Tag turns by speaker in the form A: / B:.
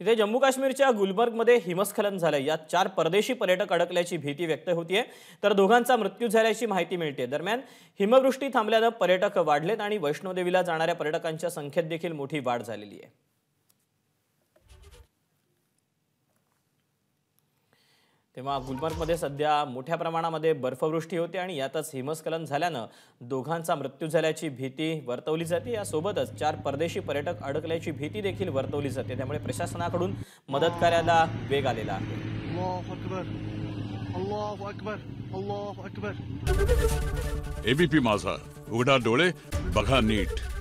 A: तिथे जम्मू काश्मीरच्या गुलबर्गमध्ये हिमस्खलन झालं यात चार परदेशी पर्यटक अडकल्याची भीती व्यक्त होतीये तर दोघांचा मृत्यू झाल्याची माहिती मिळते दरम्यान हिमवृष्टी थांबल्यानं पर्यटक वाढलेत आणि वैष्णोदेवीला जाणाऱ्या पर्यटकांच्या संख्येत देखील मोठी वाढ झालेली आहे तेव्हा गुलमर्गमध्ये सध्या मोठ्या प्रमाणामध्ये बर्फवृष्टी होते आणि यातच हिमस्खलन झाल्यानं दोघांचा मृत्यू झाल्याची भीती वर्तवली जाते यासोबतच चार परदेशी पर्यटक अडकल्याची भीती देखील वर्तवली जाते त्यामुळे प्रशासनाकडून मदत कार्याला वेग आलेला आहे
B: एबीपी माझा उघडा डोळे बघा नीट